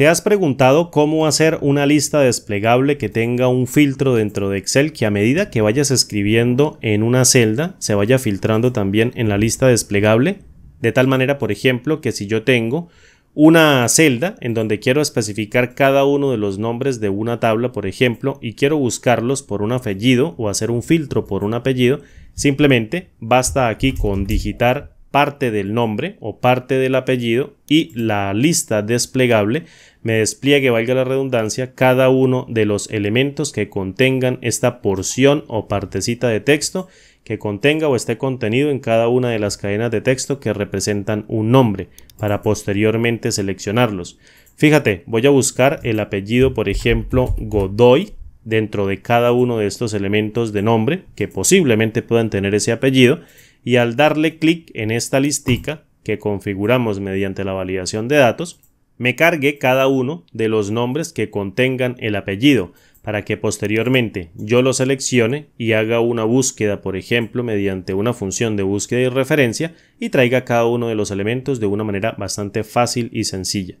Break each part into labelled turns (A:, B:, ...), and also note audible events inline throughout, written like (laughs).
A: ¿Te has preguntado cómo hacer una lista desplegable que tenga un filtro dentro de Excel que a medida que vayas escribiendo en una celda se vaya filtrando también en la lista desplegable? De tal manera, por ejemplo, que si yo tengo una celda en donde quiero especificar cada uno de los nombres de una tabla, por ejemplo, y quiero buscarlos por un apellido o hacer un filtro por un apellido, simplemente basta aquí con digitar parte del nombre o parte del apellido y la lista desplegable me despliegue, valga la redundancia, cada uno de los elementos que contengan esta porción o partecita de texto que contenga o esté contenido en cada una de las cadenas de texto que representan un nombre para posteriormente seleccionarlos. Fíjate, voy a buscar el apellido, por ejemplo, Godoy, dentro de cada uno de estos elementos de nombre que posiblemente puedan tener ese apellido y al darle clic en esta listica que configuramos mediante la validación de datos, me cargue cada uno de los nombres que contengan el apellido para que posteriormente yo lo seleccione y haga una búsqueda, por ejemplo, mediante una función de búsqueda y referencia y traiga cada uno de los elementos de una manera bastante fácil y sencilla.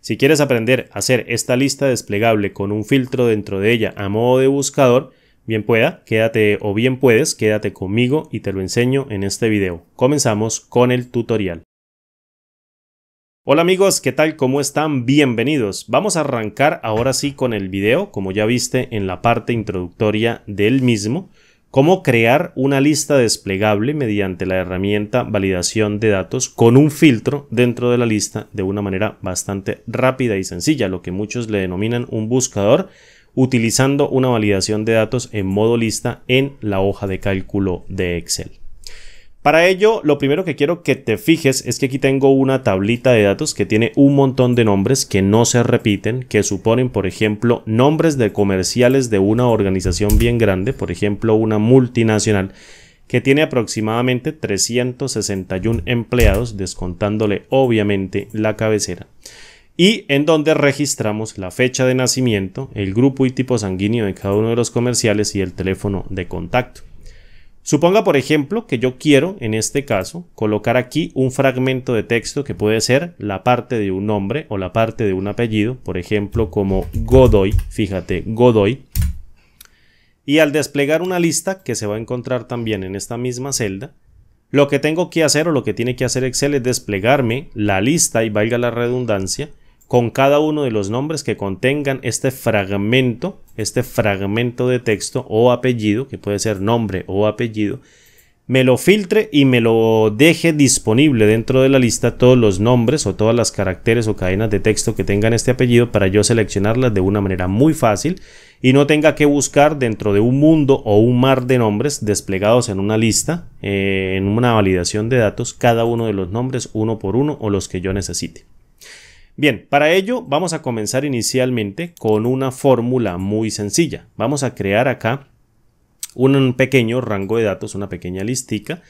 A: Si quieres aprender a hacer esta lista desplegable con un filtro dentro de ella a modo de buscador, Bien pueda, quédate o bien puedes, quédate conmigo y te lo enseño en este video. Comenzamos con el tutorial. Hola amigos, ¿qué tal? ¿Cómo están? Bienvenidos. Vamos a arrancar ahora sí con el video, como ya viste en la parte introductoria del mismo, cómo crear una lista desplegable mediante la herramienta validación de datos con un filtro dentro de la lista de una manera bastante rápida y sencilla, lo que muchos le denominan un buscador utilizando una validación de datos en modo lista en la hoja de cálculo de Excel. Para ello, lo primero que quiero que te fijes es que aquí tengo una tablita de datos que tiene un montón de nombres que no se repiten, que suponen, por ejemplo, nombres de comerciales de una organización bien grande, por ejemplo, una multinacional, que tiene aproximadamente 361 empleados, descontándole obviamente la cabecera y en donde registramos la fecha de nacimiento, el grupo y tipo sanguíneo de cada uno de los comerciales y el teléfono de contacto. Suponga, por ejemplo, que yo quiero, en este caso, colocar aquí un fragmento de texto que puede ser la parte de un nombre o la parte de un apellido, por ejemplo, como Godoy, fíjate, Godoy. Y al desplegar una lista que se va a encontrar también en esta misma celda, lo que tengo que hacer o lo que tiene que hacer Excel es desplegarme la lista y valga la redundancia con cada uno de los nombres que contengan este fragmento, este fragmento de texto o apellido, que puede ser nombre o apellido, me lo filtre y me lo deje disponible dentro de la lista todos los nombres o todas las caracteres o cadenas de texto que tengan este apellido para yo seleccionarlas de una manera muy fácil y no tenga que buscar dentro de un mundo o un mar de nombres desplegados en una lista, eh, en una validación de datos, cada uno de los nombres uno por uno o los que yo necesite. Bien, para ello vamos a comenzar inicialmente con una fórmula muy sencilla. Vamos a crear acá un pequeño rango de datos, una pequeña listica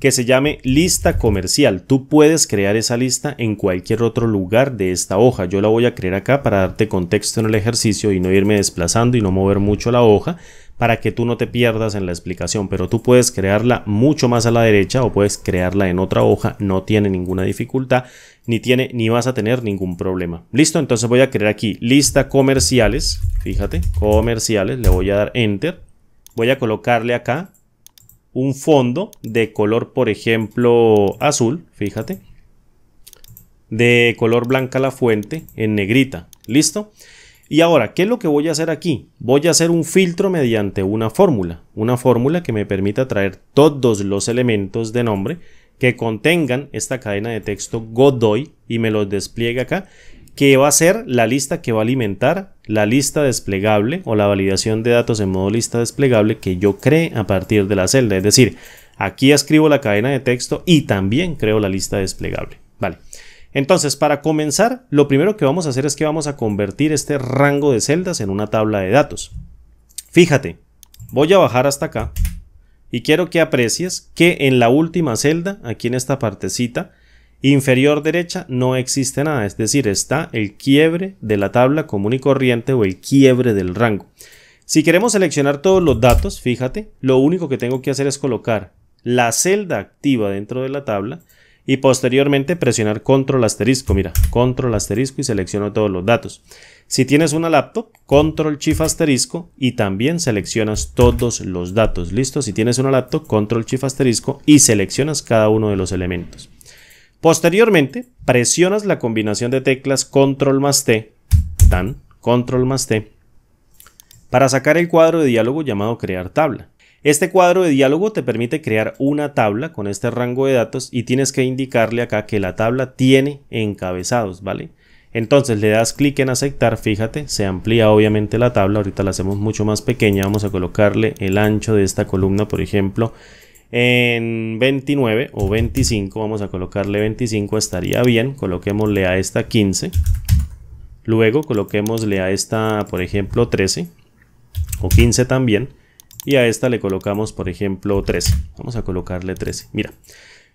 A: que se llame lista comercial. Tú puedes crear esa lista en cualquier otro lugar de esta hoja. Yo la voy a crear acá para darte contexto en el ejercicio y no irme desplazando y no mover mucho la hoja, para que tú no te pierdas en la explicación, pero tú puedes crearla mucho más a la derecha o puedes crearla en otra hoja, no tiene ninguna dificultad, ni tiene ni vas a tener ningún problema. ¿Listo? Entonces voy a crear aquí lista comerciales, fíjate, comerciales, le voy a dar enter. Voy a colocarle acá un fondo de color, por ejemplo, azul, fíjate. De color blanca la fuente en negrita. ¿Listo? Y ahora, ¿qué es lo que voy a hacer aquí? Voy a hacer un filtro mediante una fórmula, una fórmula que me permita traer todos los elementos de nombre que contengan esta cadena de texto Godoy y me los despliegue acá, que va a ser la lista que va a alimentar la lista desplegable o la validación de datos en modo lista desplegable que yo cree a partir de la celda. Es decir, aquí escribo la cadena de texto y también creo la lista desplegable. Vale. Entonces, para comenzar, lo primero que vamos a hacer es que vamos a convertir este rango de celdas en una tabla de datos. Fíjate, voy a bajar hasta acá y quiero que aprecies que en la última celda, aquí en esta partecita, inferior derecha, no existe nada. Es decir, está el quiebre de la tabla común y corriente o el quiebre del rango. Si queremos seleccionar todos los datos, fíjate, lo único que tengo que hacer es colocar la celda activa dentro de la tabla y posteriormente presionar control asterisco, mira, control asterisco y selecciono todos los datos. Si tienes una laptop, control shift asterisco y también seleccionas todos los datos, listo, si tienes una laptop, control shift asterisco y seleccionas cada uno de los elementos. Posteriormente, presionas la combinación de teclas control más T, tan, control más T, para sacar el cuadro de diálogo llamado crear tabla. Este cuadro de diálogo te permite crear una tabla con este rango de datos y tienes que indicarle acá que la tabla tiene encabezados, ¿vale? Entonces le das clic en aceptar, fíjate, se amplía obviamente la tabla, ahorita la hacemos mucho más pequeña, vamos a colocarle el ancho de esta columna, por ejemplo, en 29 o 25, vamos a colocarle 25, estaría bien, coloquémosle a esta 15, luego coloquémosle a esta, por ejemplo, 13 o 15 también, y a esta le colocamos por ejemplo 13 vamos a colocarle 13 mira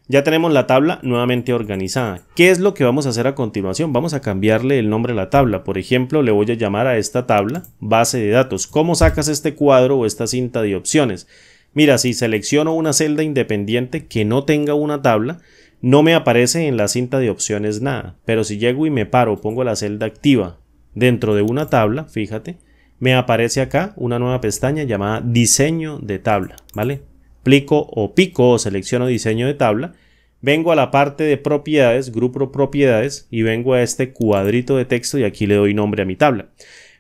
A: ya tenemos la tabla nuevamente organizada. ¿Qué es lo que vamos a hacer a continuación? Vamos a cambiarle el nombre a la tabla. Por ejemplo, le voy a llamar a esta tabla base de datos. ¿Cómo sacas este cuadro o esta cinta de opciones? Mira, si selecciono una celda independiente que no tenga una tabla, no me aparece en la cinta de opciones nada. Pero si llego y me paro, pongo la celda activa dentro de una tabla, fíjate, me aparece acá una nueva pestaña llamada diseño de tabla, ¿vale? Plico o pico o selecciono diseño de tabla, vengo a la parte de propiedades, grupo propiedades y vengo a este cuadrito de texto y aquí le doy nombre a mi tabla.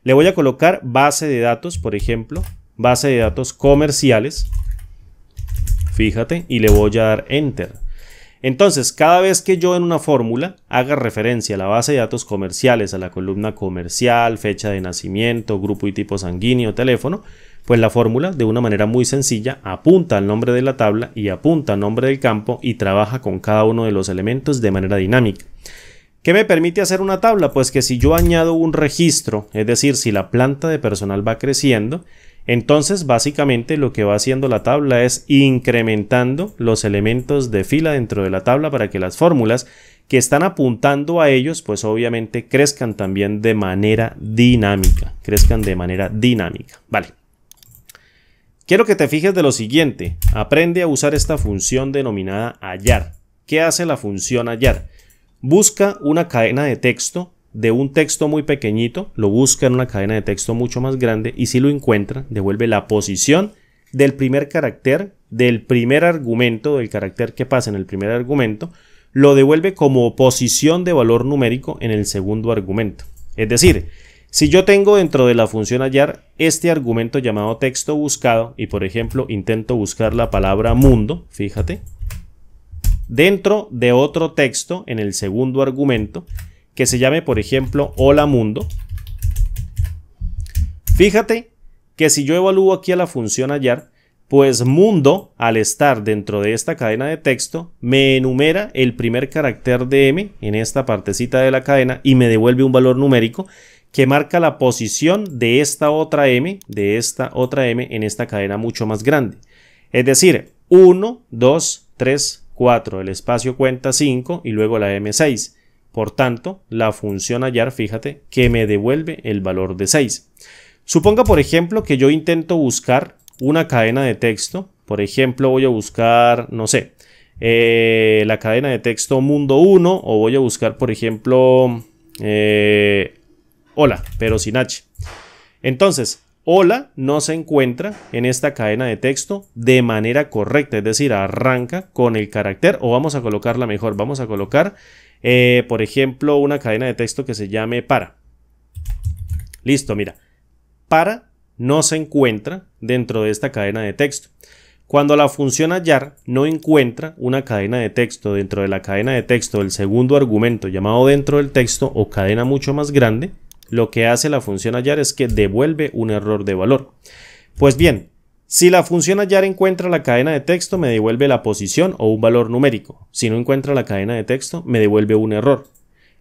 A: Le voy a colocar base de datos, por ejemplo, base de datos comerciales, fíjate, y le voy a dar enter. Entonces, cada vez que yo en una fórmula haga referencia a la base de datos comerciales, a la columna comercial, fecha de nacimiento, grupo y tipo sanguíneo, teléfono, pues la fórmula, de una manera muy sencilla, apunta al nombre de la tabla y apunta al nombre del campo y trabaja con cada uno de los elementos de manera dinámica. ¿Qué me permite hacer una tabla? Pues que si yo añado un registro, es decir, si la planta de personal va creciendo, entonces, básicamente lo que va haciendo la tabla es incrementando los elementos de fila dentro de la tabla para que las fórmulas que están apuntando a ellos, pues obviamente crezcan también de manera dinámica, crezcan de manera dinámica. Vale. Quiero que te fijes de lo siguiente, aprende a usar esta función denominada hallar. ¿Qué hace la función hallar? Busca una cadena de texto de un texto muy pequeñito, lo busca en una cadena de texto mucho más grande y si lo encuentra, devuelve la posición del primer carácter, del primer argumento, del carácter que pasa en el primer argumento, lo devuelve como posición de valor numérico en el segundo argumento. Es decir, si yo tengo dentro de la función hallar este argumento llamado texto buscado y por ejemplo intento buscar la palabra mundo, fíjate, dentro de otro texto en el segundo argumento, que se llame, por ejemplo, Hola Mundo. Fíjate que si yo evalúo aquí a la función hallar, pues mundo, al estar dentro de esta cadena de texto, me enumera el primer carácter de m en esta partecita de la cadena y me devuelve un valor numérico que marca la posición de esta otra m, de esta otra m en esta cadena mucho más grande. Es decir, 1, 2, 3, 4, el espacio cuenta 5 y luego la m6. Por tanto, la función hallar, fíjate, que me devuelve el valor de 6. Suponga, por ejemplo, que yo intento buscar una cadena de texto. Por ejemplo, voy a buscar, no sé, eh, la cadena de texto mundo 1 o voy a buscar, por ejemplo, eh, hola, pero sin H. Entonces, hola no se encuentra en esta cadena de texto de manera correcta, es decir, arranca con el carácter o vamos a colocarla mejor, vamos a colocar eh, por ejemplo, una cadena de texto que se llame para. Listo, mira. Para no se encuentra dentro de esta cadena de texto. Cuando la función hallar no encuentra una cadena de texto dentro de la cadena de texto del segundo argumento llamado dentro del texto o cadena mucho más grande, lo que hace la función hallar es que devuelve un error de valor. Pues bien, si la función hallar encuentra la cadena de texto, me devuelve la posición o un valor numérico. Si no encuentra la cadena de texto, me devuelve un error.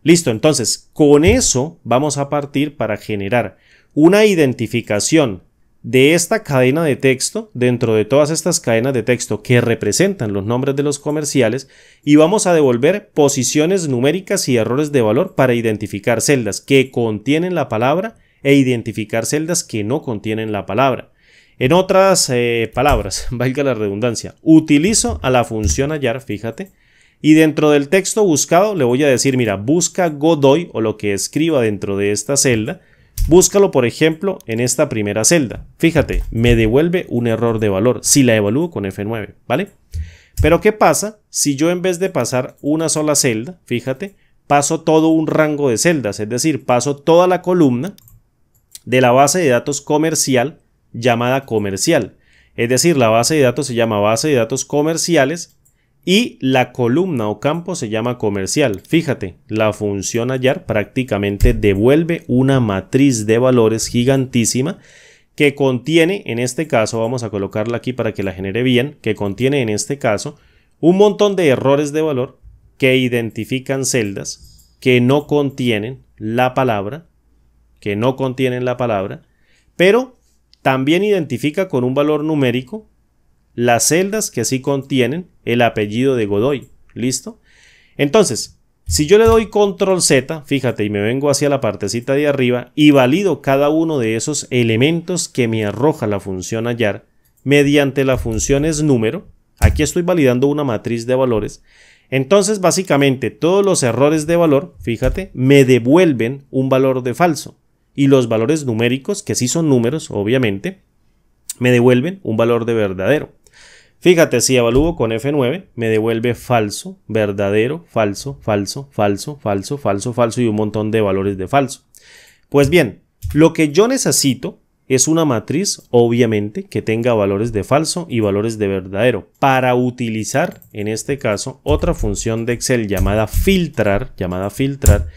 A: Listo, entonces con eso vamos a partir para generar una identificación de esta cadena de texto dentro de todas estas cadenas de texto que representan los nombres de los comerciales y vamos a devolver posiciones numéricas y errores de valor para identificar celdas que contienen la palabra e identificar celdas que no contienen la palabra. En otras eh, palabras, (laughs) valga la redundancia, utilizo a la función hallar, fíjate, y dentro del texto buscado le voy a decir, mira, busca Godoy o lo que escriba dentro de esta celda, búscalo por ejemplo en esta primera celda. Fíjate, me devuelve un error de valor si la evalúo con F9, ¿vale? Pero ¿qué pasa si yo en vez de pasar una sola celda, fíjate, paso todo un rango de celdas, es decir, paso toda la columna de la base de datos comercial llamada comercial. Es decir, la base de datos se llama base de datos comerciales y la columna o campo se llama comercial. Fíjate, la función hallar prácticamente devuelve una matriz de valores gigantísima que contiene, en este caso, vamos a colocarla aquí para que la genere bien, que contiene en este caso un montón de errores de valor que identifican celdas que no contienen la palabra, que no contienen la palabra, pero también identifica con un valor numérico las celdas que así contienen el apellido de Godoy. ¿Listo? Entonces, si yo le doy control Z, fíjate, y me vengo hacia la partecita de arriba y valido cada uno de esos elementos que me arroja la función hallar mediante la función es número, aquí estoy validando una matriz de valores, entonces básicamente todos los errores de valor, fíjate, me devuelven un valor de falso y los valores numéricos, que sí son números, obviamente, me devuelven un valor de verdadero. Fíjate, si evalúo con F9, me devuelve falso, verdadero, falso, falso, falso, falso, falso, falso y un montón de valores de falso. Pues bien, lo que yo necesito es una matriz, obviamente, que tenga valores de falso y valores de verdadero, para utilizar, en este caso, otra función de Excel llamada filtrar, llamada filtrar,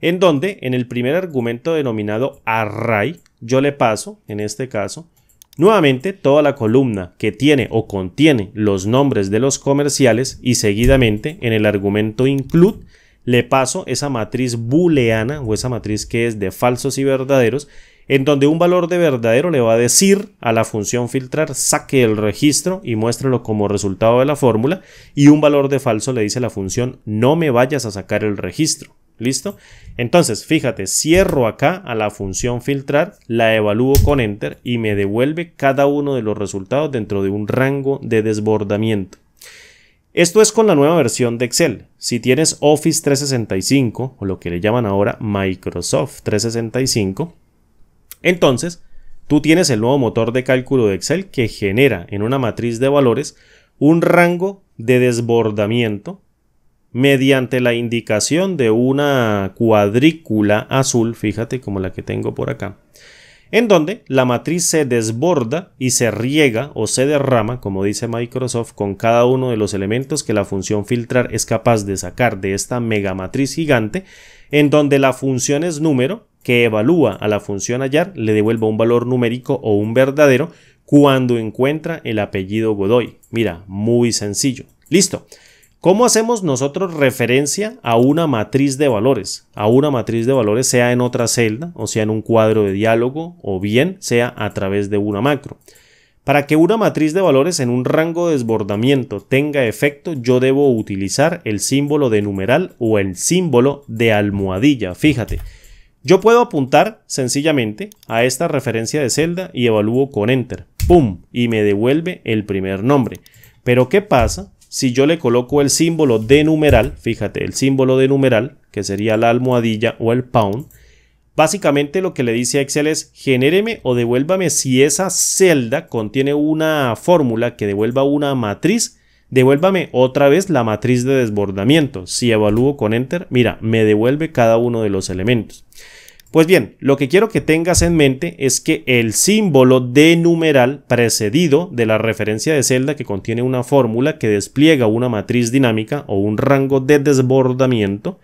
A: en donde en el primer argumento denominado array, yo le paso, en este caso, nuevamente toda la columna que tiene o contiene los nombres de los comerciales y seguidamente en el argumento include le paso esa matriz booleana o esa matriz que es de falsos y verdaderos en donde un valor de verdadero le va a decir a la función filtrar saque el registro y muéstralo como resultado de la fórmula y un valor de falso le dice a la función no me vayas a sacar el registro. ¿Listo? Entonces, fíjate, cierro acá a la función filtrar, la evalúo con Enter y me devuelve cada uno de los resultados dentro de un rango de desbordamiento. Esto es con la nueva versión de Excel. Si tienes Office 365 o lo que le llaman ahora Microsoft 365, entonces tú tienes el nuevo motor de cálculo de Excel que genera en una matriz de valores un rango de desbordamiento mediante la indicación de una cuadrícula azul, fíjate como la que tengo por acá, en donde la matriz se desborda y se riega o se derrama, como dice Microsoft, con cada uno de los elementos que la función filtrar es capaz de sacar de esta mega matriz gigante, en donde la función es número, que evalúa a la función hallar, le devuelva un valor numérico o un verdadero cuando encuentra el apellido Godoy. Mira, muy sencillo. Listo. ¿Cómo hacemos nosotros referencia a una matriz de valores? A una matriz de valores sea en otra celda, o sea en un cuadro de diálogo, o bien sea a través de una macro. Para que una matriz de valores en un rango de desbordamiento tenga efecto, yo debo utilizar el símbolo de numeral o el símbolo de almohadilla. Fíjate, yo puedo apuntar sencillamente a esta referencia de celda y evalúo con Enter. ¡Pum! Y me devuelve el primer nombre. Pero ¿qué pasa si yo le coloco el símbolo de numeral, fíjate, el símbolo de numeral, que sería la almohadilla o el pound, básicamente lo que le dice a Excel es genéreme o devuélvame si esa celda contiene una fórmula que devuelva una matriz, devuélvame otra vez la matriz de desbordamiento. Si evalúo con Enter, mira, me devuelve cada uno de los elementos. Pues bien, lo que quiero que tengas en mente es que el símbolo de numeral precedido de la referencia de celda que contiene una fórmula que despliega una matriz dinámica o un rango de desbordamiento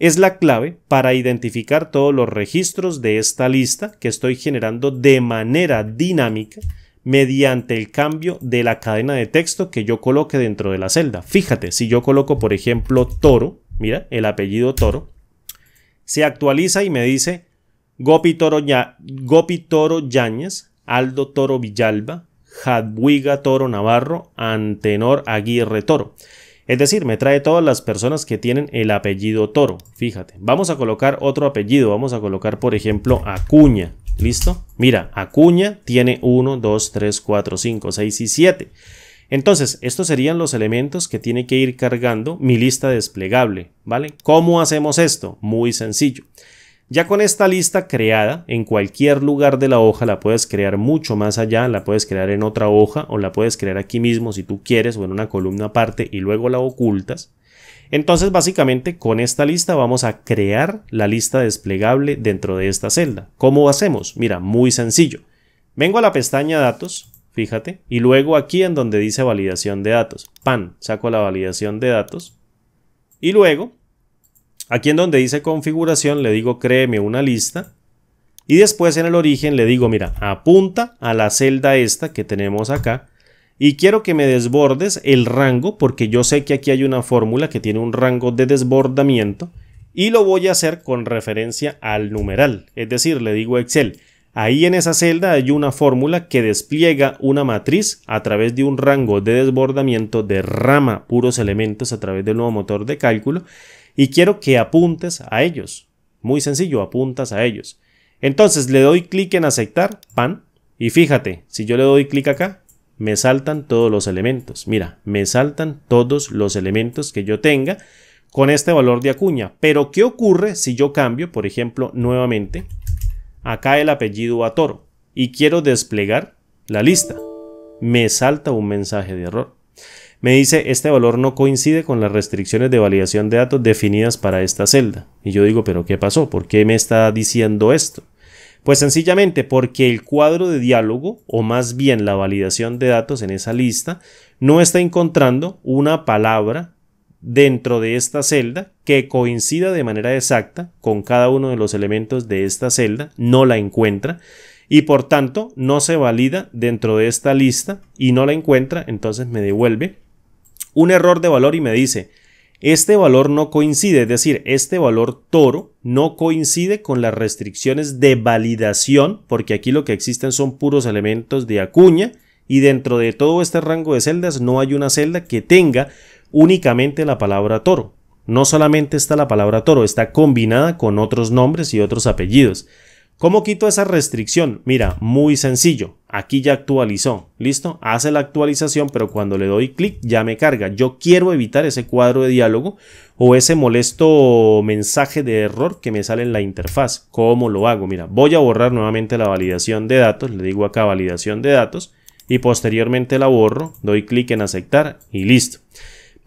A: es la clave para identificar todos los registros de esta lista que estoy generando de manera dinámica mediante el cambio de la cadena de texto que yo coloque dentro de la celda. Fíjate, si yo coloco por ejemplo toro, mira, el apellido toro, se actualiza y me dice Gopi Toro, ya, Gopi Toro Yáñez, Aldo Toro Villalba, Jadwiga Toro Navarro, Antenor Aguirre Toro. Es decir, me trae todas las personas que tienen el apellido Toro. Fíjate, vamos a colocar otro apellido. Vamos a colocar, por ejemplo, Acuña. ¿Listo? Mira, Acuña tiene 1, 2, 3, 4, 5, 6 y 7. Entonces, estos serían los elementos que tiene que ir cargando mi lista desplegable, ¿vale? ¿Cómo hacemos esto? Muy sencillo. Ya con esta lista creada, en cualquier lugar de la hoja la puedes crear mucho más allá, la puedes crear en otra hoja o la puedes crear aquí mismo si tú quieres o en una columna aparte y luego la ocultas. Entonces básicamente con esta lista vamos a crear la lista desplegable dentro de esta celda. ¿Cómo hacemos? Mira, muy sencillo. Vengo a la pestaña datos, fíjate. Y luego aquí en donde dice validación de datos, pan, saco la validación de datos. Y luego, aquí en donde dice configuración, le digo créeme una lista. Y después en el origen le digo, mira, apunta a la celda esta que tenemos acá. Y quiero que me desbordes el rango, porque yo sé que aquí hay una fórmula que tiene un rango de desbordamiento. Y lo voy a hacer con referencia al numeral. Es decir, le digo Excel, Ahí en esa celda hay una fórmula que despliega una matriz a través de un rango de desbordamiento de rama puros elementos a través del nuevo motor de cálculo y quiero que apuntes a ellos. Muy sencillo, apuntas a ellos. Entonces le doy clic en aceptar, pan, y fíjate, si yo le doy clic acá, me saltan todos los elementos. Mira, me saltan todos los elementos que yo tenga con este valor de acuña. Pero ¿qué ocurre si yo cambio, por ejemplo, nuevamente acá el apellido a Toro, y quiero desplegar la lista. Me salta un mensaje de error. Me dice, este valor no coincide con las restricciones de validación de datos definidas para esta celda. Y yo digo, pero ¿qué pasó? ¿Por qué me está diciendo esto? Pues sencillamente porque el cuadro de diálogo, o más bien la validación de datos en esa lista, no está encontrando una palabra dentro de esta celda que coincida de manera exacta con cada uno de los elementos de esta celda, no la encuentra y por tanto no se valida dentro de esta lista y no la encuentra, entonces me devuelve un error de valor y me dice este valor no coincide, es decir, este valor toro no coincide con las restricciones de validación, porque aquí lo que existen son puros elementos de acuña y dentro de todo este rango de celdas no hay una celda que tenga únicamente la palabra toro. No solamente está la palabra toro, está combinada con otros nombres y otros apellidos. ¿Cómo quito esa restricción? Mira, muy sencillo. Aquí ya actualizó. ¿Listo? Hace la actualización, pero cuando le doy clic ya me carga. Yo quiero evitar ese cuadro de diálogo o ese molesto mensaje de error que me sale en la interfaz. ¿Cómo lo hago? Mira, voy a borrar nuevamente la validación de datos. Le digo acá validación de datos y posteriormente la borro. Doy clic en aceptar y listo.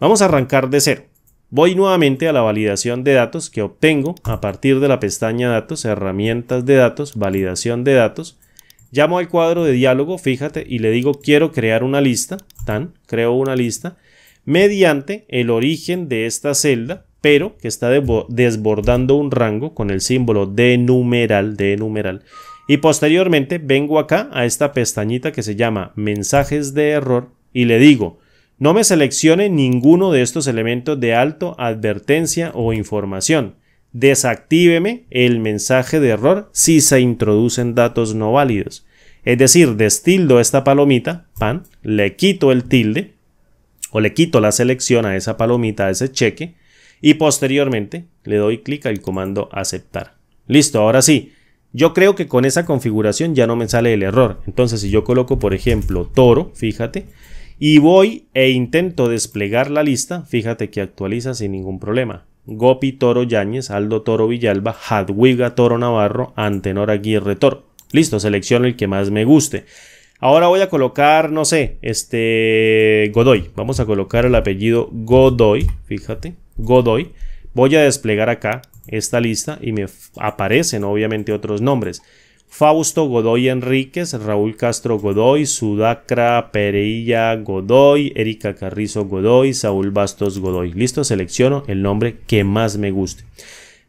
A: Vamos a arrancar de cero. Voy nuevamente a la validación de datos que obtengo a partir de la pestaña Datos, Herramientas de Datos, Validación de Datos. Llamo al cuadro de diálogo, fíjate, y le digo quiero crear una lista, tan, creo una lista, mediante el origen de esta celda, pero que está desbordando un rango con el símbolo de numeral, de numeral. Y posteriormente vengo acá a esta pestañita que se llama mensajes de error y le digo no me seleccione ninguno de estos elementos de alto, advertencia o información. Desactíveme el mensaje de error si se introducen datos no válidos. Es decir, destildo esta palomita, pan, le quito el tilde o le quito la selección a esa palomita, a ese cheque, y posteriormente le doy clic al comando aceptar. Listo, ahora sí. Yo creo que con esa configuración ya no me sale el error. Entonces, si yo coloco, por ejemplo, toro, fíjate, y voy e intento desplegar la lista, fíjate que actualiza sin ningún problema. Gopi Toro Yáñez, Aldo Toro Villalba, Hadwiga, Toro Navarro, Antenor Aguirre Toro. Listo, selecciono el que más me guste. Ahora voy a colocar, no sé, este Godoy. Vamos a colocar el apellido Godoy, fíjate, Godoy. Voy a desplegar acá esta lista y me aparecen obviamente otros nombres. Fausto Godoy Enríquez, Raúl Castro Godoy, Sudacra Pereilla Godoy, Erika Carrizo Godoy, Saúl Bastos Godoy. Listo, selecciono el nombre que más me guste.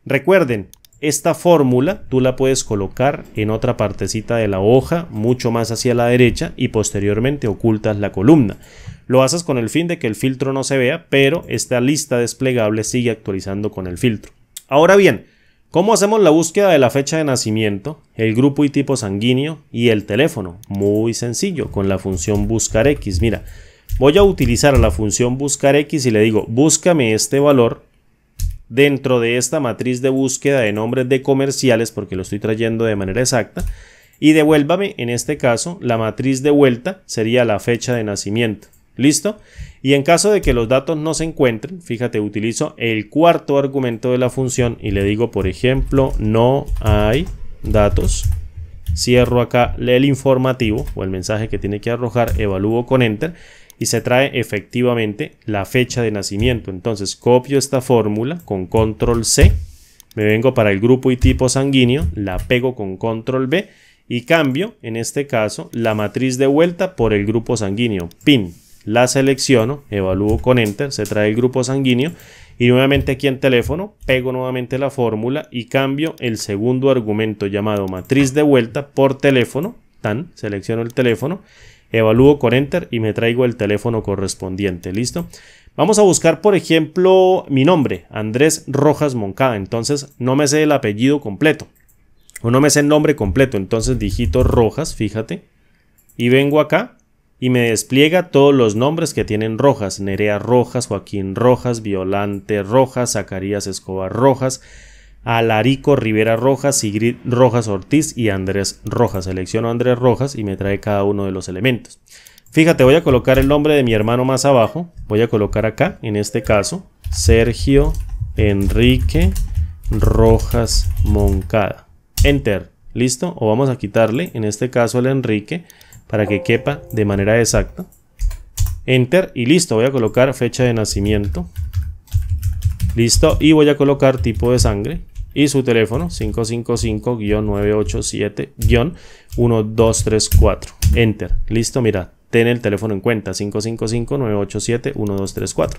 A: Recuerden, esta fórmula tú la puedes colocar en otra partecita de la hoja, mucho más hacia la derecha y posteriormente ocultas la columna. Lo haces con el fin de que el filtro no se vea, pero esta lista desplegable sigue actualizando con el filtro. Ahora bien, ¿Cómo hacemos la búsqueda de la fecha de nacimiento, el grupo y tipo sanguíneo y el teléfono? Muy sencillo, con la función buscar x. Mira, voy a utilizar la función buscar x y le digo, búscame este valor dentro de esta matriz de búsqueda de nombres de comerciales, porque lo estoy trayendo de manera exacta, y devuélvame, en este caso, la matriz de vuelta sería la fecha de nacimiento. ¿Listo? Y en caso de que los datos no se encuentren, fíjate, utilizo el cuarto argumento de la función y le digo, por ejemplo, no hay datos. Cierro acá el informativo o el mensaje que tiene que arrojar, evalúo con enter y se trae efectivamente la fecha de nacimiento. Entonces copio esta fórmula con control C, me vengo para el grupo y tipo sanguíneo, la pego con control B y cambio, en este caso, la matriz de vuelta por el grupo sanguíneo, PIN la selecciono, evalúo con Enter, se trae el grupo sanguíneo y nuevamente aquí en teléfono pego nuevamente la fórmula y cambio el segundo argumento llamado matriz de vuelta por teléfono, tan, selecciono el teléfono, evalúo con Enter y me traigo el teléfono correspondiente, ¿listo? Vamos a buscar, por ejemplo, mi nombre, Andrés Rojas Moncada, entonces no me sé el apellido completo, o no me sé el nombre completo, entonces digito Rojas, fíjate, y vengo acá y me despliega todos los nombres que tienen Rojas, Nerea Rojas, Joaquín Rojas, Violante Rojas, Zacarías Escobar Rojas, Alarico Rivera Rojas, Sigrid Rojas Ortiz y Andrés Rojas. Selecciono Andrés Rojas y me trae cada uno de los elementos. Fíjate, voy a colocar el nombre de mi hermano más abajo. Voy a colocar acá, en este caso, Sergio Enrique Rojas Moncada. Enter. ¿Listo? O vamos a quitarle, en este caso, el Enrique para que quepa de manera exacta. Enter y listo, voy a colocar fecha de nacimiento. Listo, y voy a colocar tipo de sangre y su teléfono 555-987-1234. Enter, listo, mira, ten el teléfono en cuenta 555-987-1234.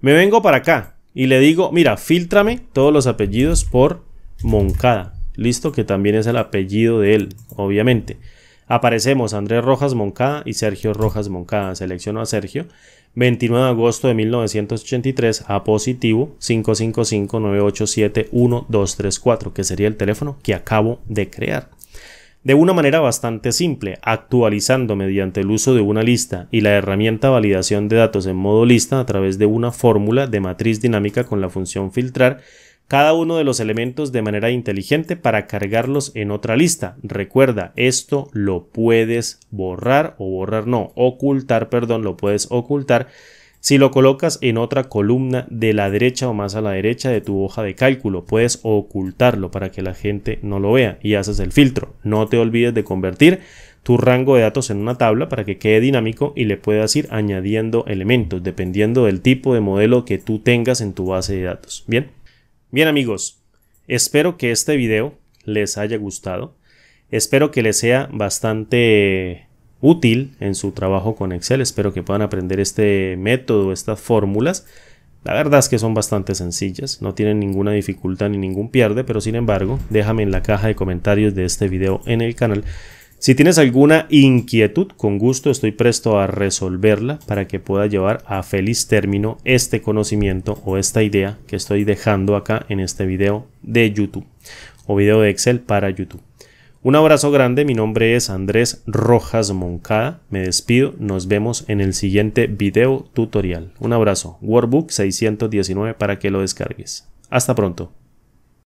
A: Me vengo para acá y le digo, mira, filtrame todos los apellidos por Moncada. Listo, que también es el apellido de él, obviamente. Aparecemos Andrés Rojas Moncada y Sergio Rojas Moncada. Selecciono a Sergio. 29 de agosto de 1983 a positivo 555-987-1234, que sería el teléfono que acabo de crear. De una manera bastante simple, actualizando mediante el uso de una lista y la herramienta validación de datos en modo lista a través de una fórmula de matriz dinámica con la función filtrar cada uno de los elementos de manera inteligente para cargarlos en otra lista. Recuerda, esto lo puedes borrar o borrar no, ocultar, perdón, lo puedes ocultar si lo colocas en otra columna de la derecha o más a la derecha de tu hoja de cálculo, puedes ocultarlo para que la gente no lo vea y haces el filtro. No te olvides de convertir tu rango de datos en una tabla para que quede dinámico y le puedas ir añadiendo elementos dependiendo del tipo de modelo que tú tengas en tu base de datos. Bien. Bien amigos, espero que este video les haya gustado. Espero que les sea bastante útil en su trabajo con Excel. Espero que puedan aprender este método, estas fórmulas. La verdad es que son bastante sencillas, no tienen ninguna dificultad ni ningún pierde, pero sin embargo, déjame en la caja de comentarios de este video en el canal si tienes alguna inquietud, con gusto estoy presto a resolverla para que pueda llevar a feliz término este conocimiento o esta idea que estoy dejando acá en este video de YouTube o video de Excel para YouTube. Un abrazo grande, mi nombre es Andrés Rojas Moncada, me despido, nos vemos en el siguiente video tutorial. Un abrazo, Workbook 619 para que lo descargues. Hasta pronto.